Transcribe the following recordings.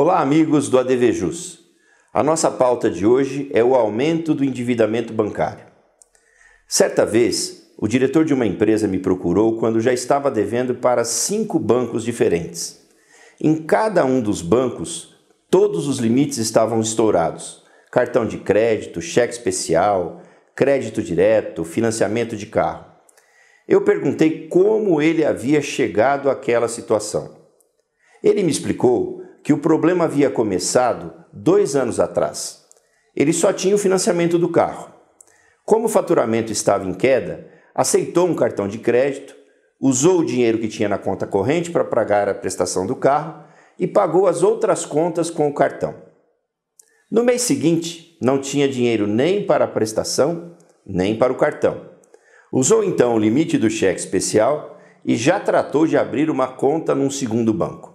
Olá, amigos do ADVJUS. A nossa pauta de hoje é o aumento do endividamento bancário. Certa vez, o diretor de uma empresa me procurou quando já estava devendo para cinco bancos diferentes. Em cada um dos bancos, todos os limites estavam estourados: cartão de crédito, cheque especial, crédito direto, financiamento de carro. Eu perguntei como ele havia chegado àquela situação. Ele me explicou que o problema havia começado dois anos atrás. Ele só tinha o financiamento do carro. Como o faturamento estava em queda, aceitou um cartão de crédito, usou o dinheiro que tinha na conta corrente para pagar a prestação do carro e pagou as outras contas com o cartão. No mês seguinte, não tinha dinheiro nem para a prestação, nem para o cartão. Usou então o limite do cheque especial e já tratou de abrir uma conta num segundo banco.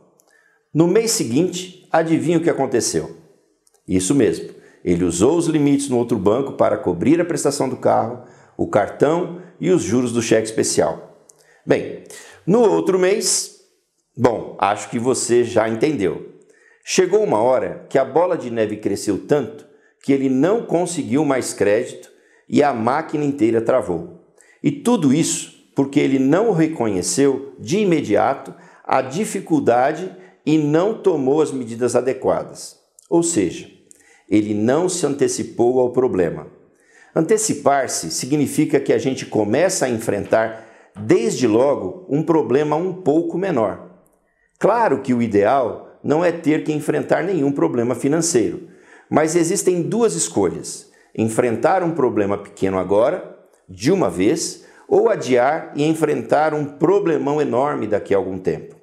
No mês seguinte, adivinha o que aconteceu? Isso mesmo, ele usou os limites no outro banco para cobrir a prestação do carro, o cartão e os juros do cheque especial. Bem, no outro mês, bom, acho que você já entendeu. Chegou uma hora que a bola de neve cresceu tanto que ele não conseguiu mais crédito e a máquina inteira travou. E tudo isso porque ele não reconheceu de imediato a dificuldade e não tomou as medidas adequadas. Ou seja, ele não se antecipou ao problema. Antecipar-se significa que a gente começa a enfrentar desde logo um problema um pouco menor. Claro que o ideal não é ter que enfrentar nenhum problema financeiro, mas existem duas escolhas: enfrentar um problema pequeno agora, de uma vez, ou adiar e enfrentar um problemão enorme daqui a algum tempo.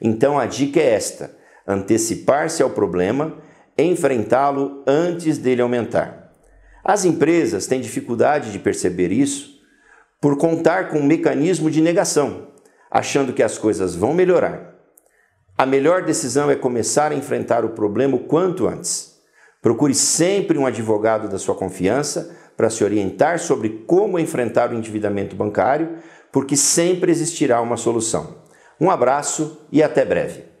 Então a dica é esta: antecipar-se ao problema, enfrentá-lo antes dele aumentar. As empresas têm dificuldade de perceber isso por contar com um mecanismo de negação, achando que as coisas vão melhorar. A melhor decisão é começar a enfrentar o problema o quanto antes. Procure sempre um advogado da sua confiança para se orientar sobre como enfrentar o endividamento bancário, porque sempre existirá uma solução. Um abraço e até breve.